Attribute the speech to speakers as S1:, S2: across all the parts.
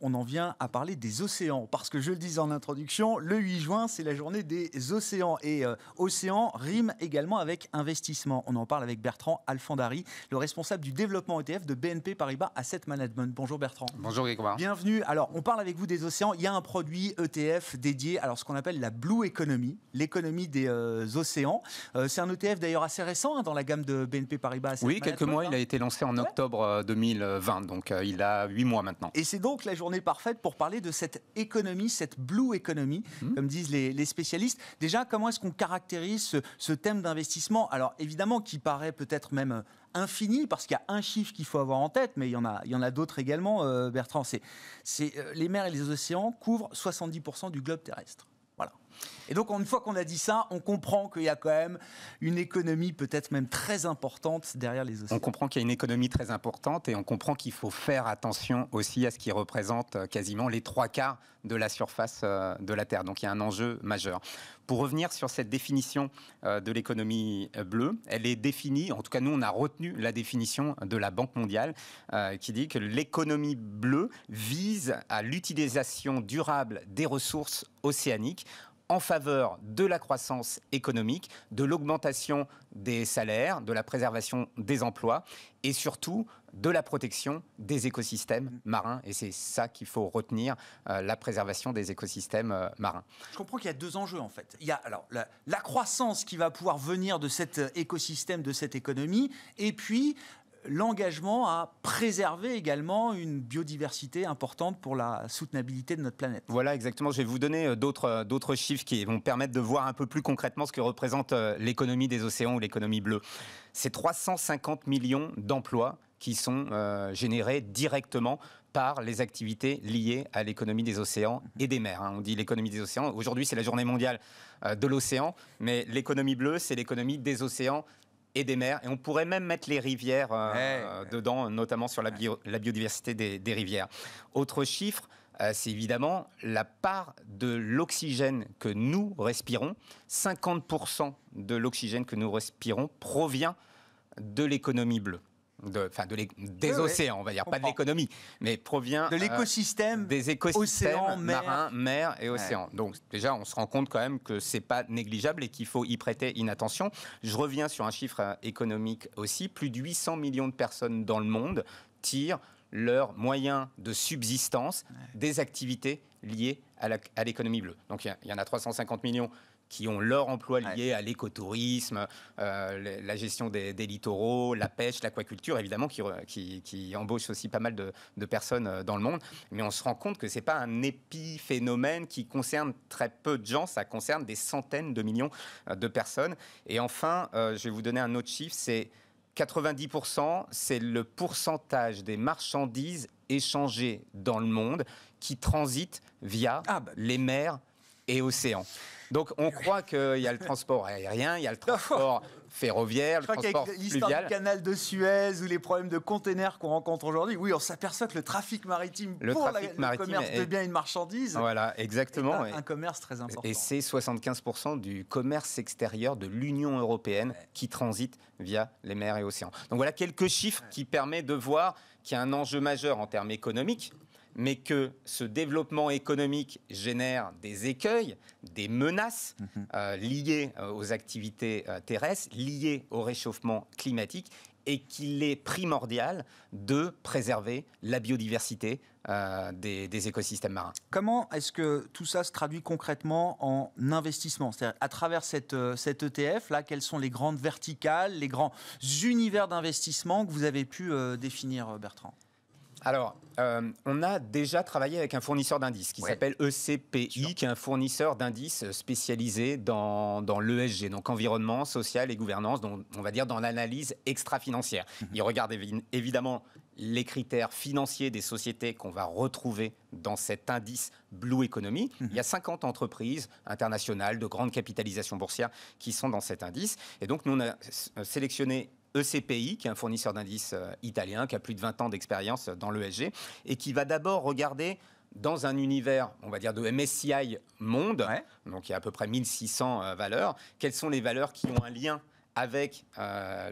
S1: on en vient à parler des océans. Parce que je le disais en introduction, le 8 juin, c'est la journée des océans. Et océans euh, océan rime également avec investissement. On en parle avec Bertrand Alfandari, le responsable du développement ETF de BNP Paribas Asset Management. Bonjour Bertrand. Bonjour Grégoire. Bienvenue. Alors, on parle avec vous des océans. Il y a un produit ETF dédié à ce qu'on appelle la Blue Economy, l'économie des euh, océans. Euh, c'est un ETF d'ailleurs assez récent hein, dans la gamme de BNP Paribas Asset oui, Management. quelques mois. Il
S2: a été lancé en octobre 2020. Donc, il a huit mois
S1: maintenant. Et c'est donc donc la journée parfaite pour parler de cette économie, cette blue economy, hmm. comme disent les, spécialistes. Déjà, comment est-ce qu'on caractérise ce, thème d'investissement Alors évidemment, qui paraît peut-être même euh, infini, parce qu'il y a un chiffre qu'il faut avoir en tête, mais il y en a, a d'autres également, euh, Bertrand. C'est, euh, les mers et les océans couvrent 70% du globe terrestre. Et donc, une fois qu'on a dit ça, on comprend qu'il y a quand même une économie peut-être même très
S2: importante derrière les océans. On comprend qu'il y a une économie très importante et on comprend qu'il faut faire attention aussi à ce qui représente euh, quasiment les trois quarts de la surface euh, de la Terre. Donc, il y a un enjeu majeur. Pour revenir sur cette définition euh, de l'économie bleue, elle est définie, en tout cas, nous, on a retenu la définition de la Banque mondiale qui dit que l'économie bleue vise à l'utilisation durable des ressources océaniques en faveur de la croissance économique, de l'augmentation des salaires, de la préservation des emplois et surtout de la protection des écosystèmes mm. marins. Et c'est ça qu'il faut retenir, euh, la préservation des écosystèmes euh, marins.
S1: Je comprends qu'il y a deux enjeux en fait. Il y a alors la croissance qui va pouvoir venir de cet euh, écosystème, de cette économie, et puis l'engagement à préserver également une biodiversité importante pour la soutenabilité de notre planète.
S2: Voilà, exactement. Je vais vous donner euh, d'autres, euh, d'autres chiffres qui vont permettre de voir un peu plus concrètement ce que représente euh, l'économie des océans ou l'économie bleue. C'est 350 millions d'emplois qui sont générés directement par les activités liées à l'économie des océans et des mers. Hein. On dit l'économie des océans. Aujourd'hui, c'est la journée mondiale de l'océan, mais l'économie bleue, c'est l'économie des océans, et des mers. Et on pourrait même mettre les rivières euh, euh, dedans, notamment sur la, biodiversité des, rivières. Autre chiffre, euh, c'est évidemment la part de l'oxygène que nous respirons. 50% de l'oxygène que nous respirons provient de l'économie bleue de, enfin des océans, on va dire, pas de l'économie, mais provient de euh, l'écosystème,
S1: des écosystèmes marins, mer,
S2: et océans. Donc déjà, on se rend compte quand même que c'est pas négligeable et qu'il faut y prêter inattention. Je reviens sur un chiffre euh, économique aussi. Plus de 800 millions de personnes dans le monde tirent leurs moyens de subsistance des activités liées à l'économie bleue. Donc il y, y en a 350 millions qui ont leur emploi lié à l'écotourisme, euh, la gestion des, littoraux, la pêche, l'aquaculture, évidemment, qui, qui, embauchent aussi pas mal de, personnes euh, dans le monde. Mais on se rend compte que ce n'est pas un épiphénomène qui concerne très peu de gens, ça concerne des centaines de millions euh, de personnes. Et enfin, je vais vous donner un autre chiffre, c'est 90%, c'est le pourcentage des marchandises échangées dans le monde qui transitent via ah, bah les mers et océan. Donc on croit qu'il y a le transport aérien, il y a le transport ferroviaire, le transport fluvial.
S1: canal de Suez ou les problèmes de containers qu'on rencontre aujourd'hui, oui, on s'aperçoit que le trafic maritime le pour maritime le commerce est... de biens et de marchandises voilà,
S2: exactement. un, un,
S1: commerce très important. Et
S2: c'est 75% du commerce extérieur de l'Union européenne qui transite via les mers et océans. Donc voilà quelques chiffres qui permettent de voir qu'il y a un enjeu majeur en termes économiques mais que ce développement économique génère des écueils, des menaces mhm. euh, liées euh, aux activités euh, terrestres, liées au réchauffement climatique, et qu'il est primordial de préserver la biodiversité
S1: des, écosystèmes marins. Comment est-ce que tout ça se traduit concrètement en investissement cest à travers cette, ETF, e là, quelles sont les grandes verticales, les grands univers d'investissement que vous avez pu définir, Bertrand alors, euh,
S2: on a déjà travaillé avec un fournisseur d'indices qui s'appelle ECPI, qui est un fournisseur d'indices spécialisé dans, l'ESG, donc environnement, social et gouvernance, donc on va dire dans l'analyse extra-financière. Mhm. Il regarde évidemment les critères financiers des sociétés qu'on va retrouver dans cet indice Blue Economy. Mhm. Il y a 50 entreprises internationales de grande capitalisation boursière qui sont dans cet indice. Et donc, nous, on a sélectionné ECPI, qui est un fournisseur d'indices euh, italien, qui a plus de 20 ans d'expérience euh, dans l'ESG, et qui va d'abord regarder dans un univers, on va dire, de MSCI monde, donc il y a à peu près 1600 euh, valeurs, quelles sont les valeurs qui ont un lien avec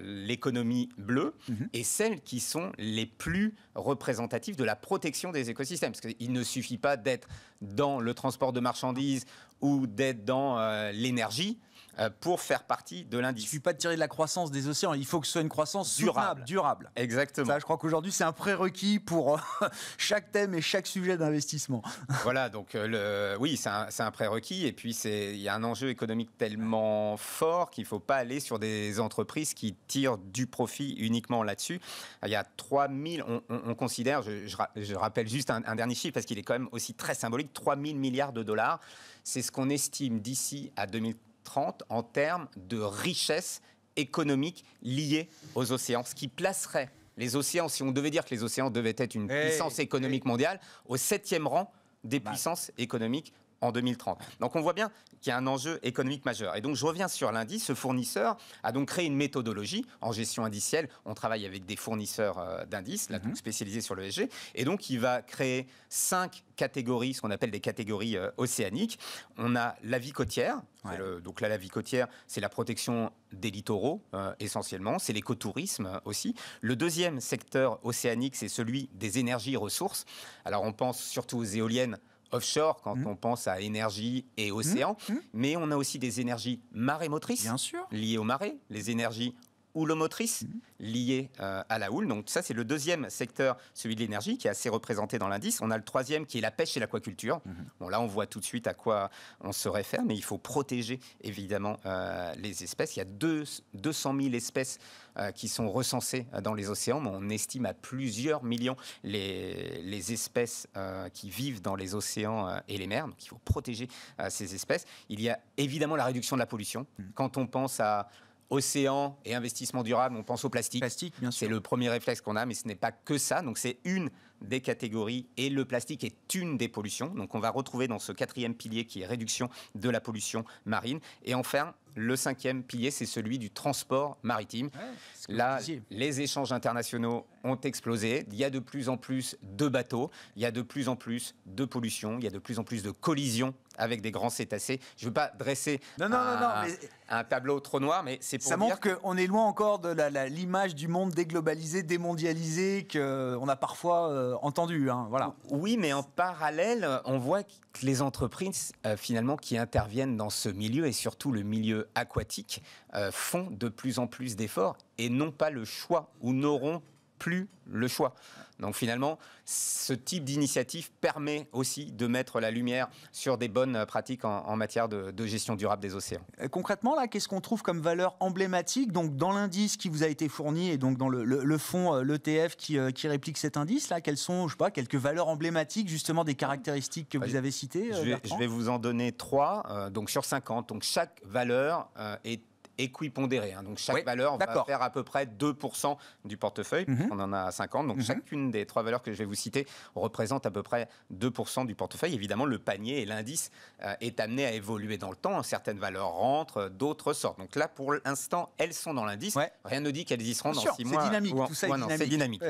S2: l'économie bleue mhm. et celles qui sont les plus représentatives de la protection des écosystèmes. Parce qu'il ne suffit pas d'être dans le transport de marchandises ou d'être
S1: dans l'énergie euh, pour faire partie de l'indice. Il ne suffit pas de tirer de la croissance des océans, il faut que ce soit une croissance durable. durable. Exactement. je crois qu'aujourd'hui, c'est un prérequis pour euh, chaque thème et chaque sujet d'investissement.
S2: voilà, donc euh, le, oui, c'est un, prérequis, et puis il y a un enjeu économique tellement fort qu'il ne faut pas aller sur des entreprises qui tirent du profit uniquement là-dessus. Il y a 3000, on, on, considère, je, rappelle juste un, dernier chiffre, parce qu'il est quand même aussi très symbolique, 3000 milliards de dollars. C'est ce qu'on estime d'ici à 2030 en termes de richesse économique liée aux océans, ce qui placerait les océans, si on devait dire que les océans devaient être une puissance économique mondiale, au septième rang des puissances économiques en 2030. Donc on voit bien qu'il y a un enjeu économique majeur. Et donc je reviens sur l'indice. Ce fournisseur a donc créé une méthodologie en gestion indicielle. On travaille avec des fournisseurs euh, d'indices, là, tout mhm. spécialisés sur l'ESG. Et donc il va créer cinq catégories, ce qu'on appelle des catégories euh, océaniques. On a la vie côtière. donc là, la vie côtière, c'est la protection des littoraux euh, essentiellement. C'est l'écotourisme aussi. Le deuxième secteur océanique, c'est celui des énergies ressources. Alors on pense surtout aux éoliennes offshore quand mmh. on pense à énergie et mmh. océan, mmh. mais on a aussi des énergies marémotrices Bien liées aux marées, les énergies le motrice mhm. euh, à la houle. Donc ça, c'est le deuxième secteur, celui de l'énergie, qui est assez représenté dans l'indice. On a le troisième, qui est la pêche et l'aquaculture. Mhm. Bon, là, on voit tout de suite à quoi on se réfère, mais il faut protéger, évidemment, euh, les espèces. Il y a deux, 200 000 espèces euh, qui sont recensées dans les océans, mais on estime à plusieurs millions les, les espèces qui vivent dans les océans et les mers. Donc, il faut protéger ces espèces. Il y a évidemment la réduction de la pollution. Mhm. Quand on pense à océan et investissement durable, on pense au plastique. plastique c'est le premier réflexe qu'on a, mais ce n'est pas que ça. Donc c'est une des catégories et le plastique est une des pollutions. Donc on va retrouver dans ce quatrième pilier qui est réduction de la pollution marine. Et enfin, le cinquième pilier, c'est celui du transport maritime. Là, les échanges internationaux ont explosé. Il y a de plus en plus de bateaux, il y a de plus en plus de pollution, il y a de plus en plus de collisions avec des grands cétacés. Je ne veux pas dresser un, tableau trop noir, mais c'est pour Ça dire... montre
S1: qu'on est loin encore de l'image du monde déglobalisé, démondialisé, qu'on euh, a parfois... Euh, euh, entendu. Hein, voilà.
S2: Oui, mais en parallèle, on voit que les entreprises euh, finalement qui interviennent dans ce milieu et surtout le milieu aquatique euh, font de plus en plus d'efforts et n'ont pas le choix ou n'auront plus le choix. Donc finalement, ce type d'initiative permet aussi de mettre la lumière sur des bonnes pratiques en, matière de, gestion durable des océans.
S1: Euh, concrètement, là, qu'est-ce qu'on trouve comme valeur emblématique Donc dans l'indice qui vous a été fourni et donc dans le, le, fonds euh, l'ETF euh, qui, réplique cet indice, là, quelles sont, je sais pas, quelques valeurs emblématiques justement des caractéristiques que vous avez citées je vais,
S2: vous en donner trois, donc sur 50. Donc chaque valeur est équipondéré. Hein. Donc chaque valeur va faire à peu près 2% du portefeuille. Mhm. On en a 50. Donc mhm. chacune des trois valeurs que je vais vous citer représente à peu près 2% du portefeuille. Évidemment, le panier et l'indice euh, est amené à évoluer dans le temps. Certaines valeurs rentrent, d'autres sortent. Donc là, pour l'instant, elles sont dans l'indice. Rien ne dit qu'elles y seront dans 6 mois. C'est dynamique. Tout ça dynamique.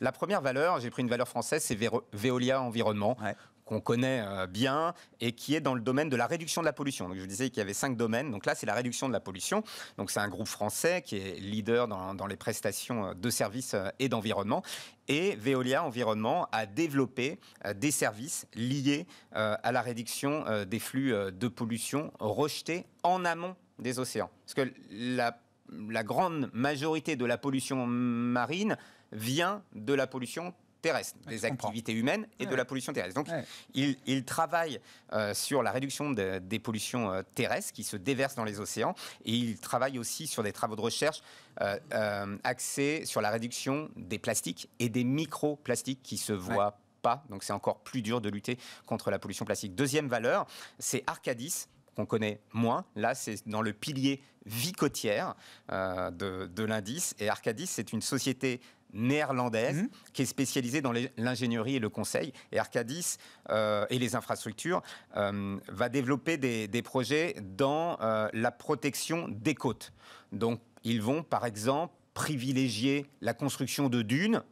S2: La première valeur, j'ai pris une valeur française, c'est Veolia Environnement qu'on connaît euh, bien et qui est dans le domaine de la réduction de la pollution. Donc, je vous disais qu'il y avait cinq domaines. Donc là, c'est la réduction de la pollution. Donc c'est un groupe français qui est leader dans, les prestations euh, de services euh, et d'environnement. Et Veolia Environnement a développé des services liés à la réduction des flux de pollution rejetés en amont des océans. Parce que la grande majorité de la pollution marine vient de la pollution terrestre, des activités humaines et de la pollution terrestre. Donc, il, travaille euh, sur la réduction des pollutions euh, terrestres qui se déversent dans les océans et il travaille aussi sur des travaux de recherche euh, axés sur la réduction des plastiques et des microplastiques qui se voient pas. Donc, c'est encore plus dur de lutter contre la pollution plastique. Deuxième valeur, c'est Arcadis qu'on connaît moins. Là, c'est dans le pilier vie côtière de, de l'indice. Et Arcadis, c'est une société néerlandaise mhm. qui est spécialisée dans l'ingénierie et le conseil. Et Arcadis euh, et les infrastructures euh, va développer des, projets dans euh, la protection des côtes. Donc ils vont par exemple privilégier la construction de dunes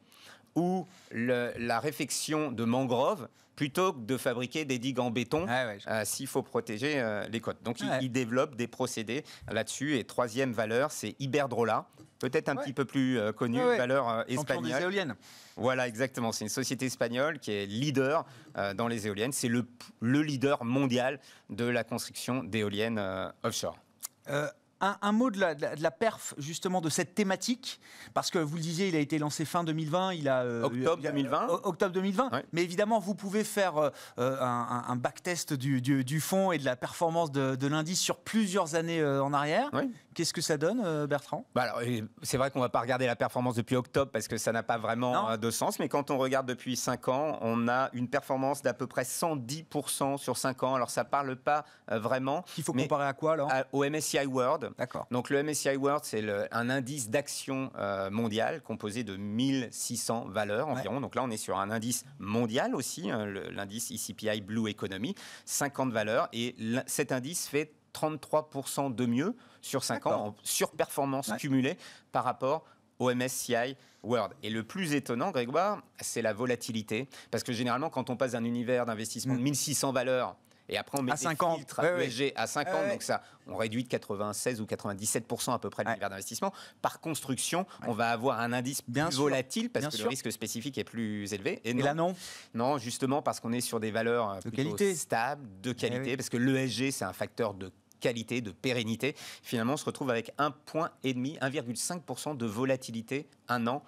S2: ou la réfection de mangroves plutôt que de fabriquer des digues en béton ah euh, s'il faut protéger euh, les côtes. Donc, ils développent il, développe des procédés là-dessus. Et troisième valeur, c'est Iberdrola, peut-être un petit peu plus euh, connue, connu, valeur espagnole. éolienne. Voilà, exactement. C'est une société espagnole qui est leader dans les éoliennes. C'est le, le, leader mondial de la construction d'éoliennes offshore.
S1: Un, mot de la, perf, justement, de cette thématique, parce que vous le disiez, il a été lancé fin 2020, il a... Euh, octobre 2020. octobre 2020. Mais évidemment, vous pouvez faire euh, euh, un, backtest du, du, du, fond et de la performance de, l'indice sur plusieurs années en arrière. Qu'est-ce que ça donne, Bertrand bah C'est vrai qu'on ne va pas
S2: regarder la performance depuis octobre, parce que ça n'a pas vraiment de sens, mais quand on regarde depuis 5 ans, on a une performance d'à peu près 110% sur 5 ans. Alors, ça ne parle pas vraiment. Il faut comparer à quoi, alors Au MSCI World donc le MSCI World, c'est un indice d'action euh, mondial composé de 1600 valeurs environ. Donc là, on est sur un indice mondial aussi, hein, l'indice ICPI Blue Economy, 50 valeurs. Et cet indice fait 33% de mieux sur 5 ans en surperformance cumulée par rapport au MSCI World. Et le plus étonnant, Grégoire, c'est la volatilité. Parce que généralement, quand on passe d'un univers d'investissement de 1600 mm. valeurs et après, on met à 50. à 50. ans. donc ça, on réduit de 96 ou 97% à peu près l'univers d'investissement. Par construction, on va avoir un indice bien volatile parce que le risque spécifique est plus élevé. Et, non, là, non Non, justement parce qu'on est sur des valeurs euh, de qualité. stables, de eh qualité, parce que l'ESG, c'est un facteur de qualité, de pérennité. Finalement, on se retrouve avec 1,5, 1,5% de volatilité un an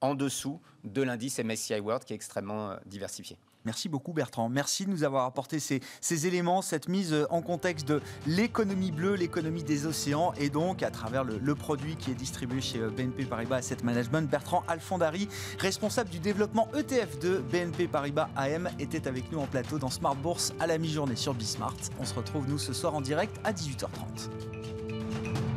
S2: en dessous de l'indice MSCI World qui est extrêmement euh, diversifié.
S1: Merci beaucoup Bertrand. Merci de nous avoir apporté ces, éléments, cette mise en contexte de l'économie bleue, l'économie des océans et donc à travers le, produit qui est distribué chez euh, BNP Paribas Asset Management. Bertrand Alfondari, responsable du développement ETF de BNP Paribas AM, était avec nous en plateau dans Smart Bourse à la mi-journée sur Bismart. On se retrouve nous ce soir en direct à 18h30.